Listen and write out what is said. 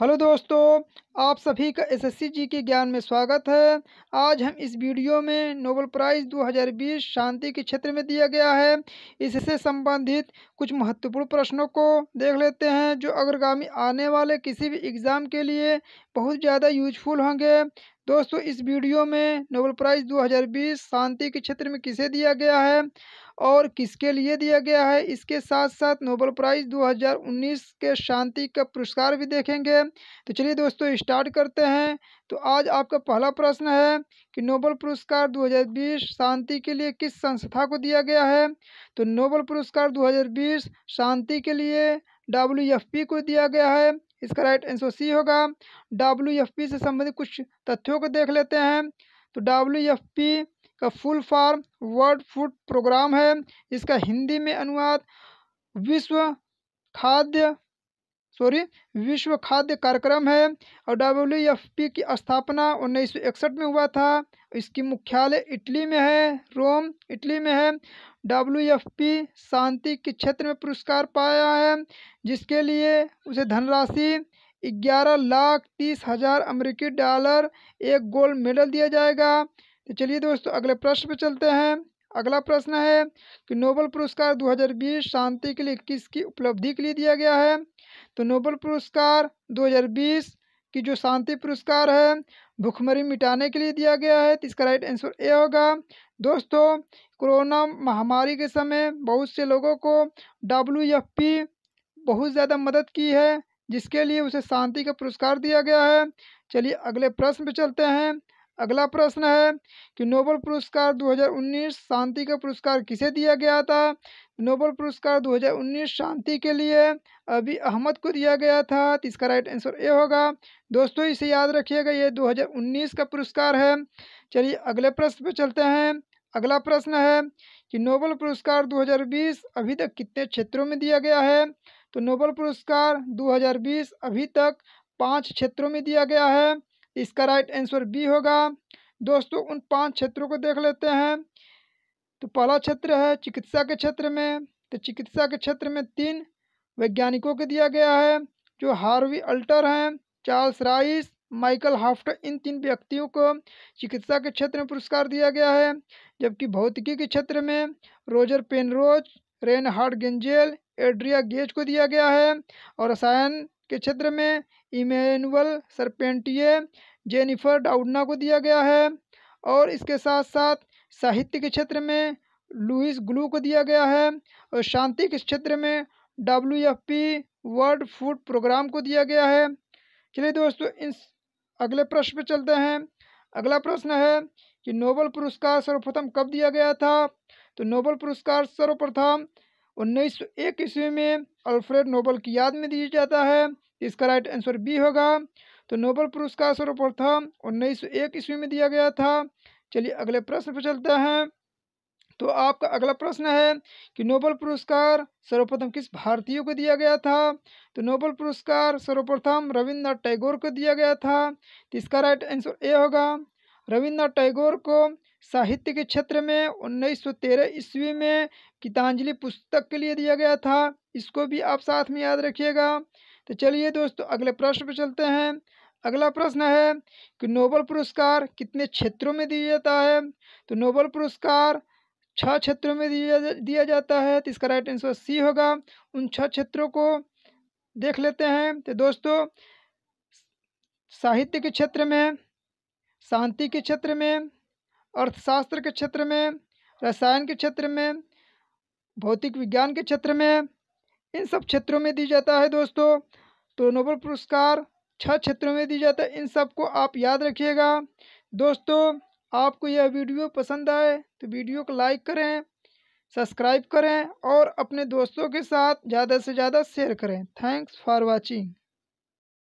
hello दोस्तों आप सभी का एसएससी जी के ज्ञान में स्वागत है आज हम इस वीडियो में नोबल प्राइज़ 2020 शांति के क्षेत्र में दिया गया है इससे संबंधित कुछ महत्वपूर्ण प्रश्नों को देख लेते हैं जो अग्रगामी आने वाले किसी भी एग्ज़ाम के लिए बहुत ज़्यादा यूजफुल होंगे दोस्तों इस वीडियो में नोबल प्राइज़ 2020 शांति के क्षेत्र में किसे दिया गया है और किसके लिए दिया गया है इसके साथ साथ नोबल प्राइज़ 2019 के शांति का पुरस्कार भी देखेंगे तो चलिए दोस्तों स्टार्ट करते हैं तो आज आपका पहला प्रश्न है कि नोबल पुरस्कार 2020 शांति के लिए किस संस्था को दिया गया है तो नोबल पुरस्कार 2020 शांति के लिए डब्ल्यू को दिया गया है इसका राइट आंसर सी होगा डब्ल्यू एफ पी से संबंधित कुछ तथ्यों को देख लेते हैं तो डब्ल्यू एफ पी का full form world food programme है इसका हिंदी में अनुवाद विश्व खाद्य सॉरी विश्व खाद्य कार्यक्रम है और डब्ल्यू एफ पी की स्थापना उन्नीस में हुआ था इसकी मुख्यालय इटली में है रोम इटली में है डब्ल्यू शांति के क्षेत्र में पुरस्कार पाया है जिसके लिए उसे धनराशि ग्यारह लाख तीस हजार अमरीकी डॉलर एक गोल्ड मेडल दिया जाएगा तो चलिए दोस्तों अगले प्रश्न पर चलते हैं अगला प्रश्न है कि नोबल पुरस्कार 2020 शांति के लिए किसकी उपलब्धि के लिए दिया गया है तो नोबल पुरस्कार कि जो शांति पुरस्कार है भुखमरी मिटाने के लिए दिया गया है तो इसका राइट आंसर ए होगा दोस्तों कोरोना महामारी के समय बहुत से लोगों को डब्ल्यू बहुत ज़्यादा मदद की है जिसके लिए उसे शांति का पुरस्कार दिया गया है चलिए अगले प्रश्न पर चलते हैं अगला प्रश्न है कि नोबल पुरस्कार 2019 शांति का पुरस्कार किसे दिया गया था नोबल पुरस्कार 2019 शांति के लिए अभी अहमद को दिया गया था तो इसका राइट आंसर ए होगा दोस्तों इसे याद रखिएगा ये 2019 का पुरस्कार है चलिए अगले प्रश्न पर चलते हैं अगला प्रश्न है कि नोबल पुरस्कार 2020 अभी तक कितने क्षेत्रों में दिया गया है तो नोबल पुरस्कार 2020 अभी तक पाँच क्षेत्रों में दिया गया है इसका राइट आंसर बी होगा दोस्तों उन पांच क्षेत्रों को देख लेते हैं तो पहला क्षेत्र है चिकित्सा के क्षेत्र में तो चिकित्सा के क्षेत्र में तीन वैज्ञानिकों को दिया गया है जो हार्वी अल्टर हैं चार्ल्स राइस माइकल हाफ्टर इन तीन व्यक्तियों को चिकित्सा के क्षेत्र में पुरस्कार दिया गया है जबकि भौतिकी के क्षेत्र में Roger Penrose Reinhard Genzel Andrea Ghez को दिया गया है और रसायन के क्षेत्र में इमेनुअल सरपेंटिए जेनिफर डाउडना को दिया गया है और इसके साथ साथ साहित्य के क्षेत्र में लुइस ग्लू को दिया गया है और शांति के क्षेत्र में W F P world food programme को दिया गया है चलिए दोस्तों इस अगले प्रश्न पर चलते हैं अगला प्रश्न है कि नोबल पुरस्कार सर्वप्रथम कब दिया गया था तो नोबल पुरस्कार सर्वप्रथम उन्नीस सौ एक ईस्वी में अल्फ्रेड नोबल की याद में दिया जाता है इसका राइट आंसर बी होगा तो नोबल पुरस्कार सर्वप्रथम उन्नीस सौ एक ईस्वी में दिया गया था चलिए अगले प्रश्न पर चलते हैं तो आपका अगला प्रश्न है कि नोबल पुरस्कार सर्वप्रथम किस भारतीय को दिया गया था तो नोबल पुरस्कार सर्वप्रथम रविन्द्रनाथ टैगोर को दिया गया था तो इसका राइट आंसर ए होगा रविन्द्रनाथ टैगोर को साहित्य के क्षेत्र में उन्नीस सौ तेरह ईस्वी में गीतांजलि पुस्तक के लिए दिया गया था इसको भी आप साथ में याद रखिएगा तो चलिए दोस्तों अगले प्रश्न पर चलते हैं अगला प्रश्न है कि नोबल पुरस्कार कितने क्षेत्रों में दिया जाता है तो नोबल पुरस्कार छः क्षेत्रों में दिया दिया जाता है तो इसका राइट आंसर सी होगा उन छः क्षेत्रों को देख लेते हैं तो दोस्तों साहित्य के क्षेत्र में शांति के क्षेत्र में अर्थशास्त्र के क्षेत्र में रसायन के क्षेत्र में भौतिक विज्ञान के क्षेत्र में इन सब क्षेत्रों में दी जाता है दोस्तों तो नोबल पुरस्कार छह क्षेत्रों में दी जाता है इन सब को आप याद रखिएगा दोस्तों आपको यह वीडियो पसंद आए तो वीडियो को लाइक करें सब्सक्राइब करें और अपने दोस्तों के साथ ज़्यादा से ज़्यादा शेयर करें थैंक्स फॉर वॉचिंग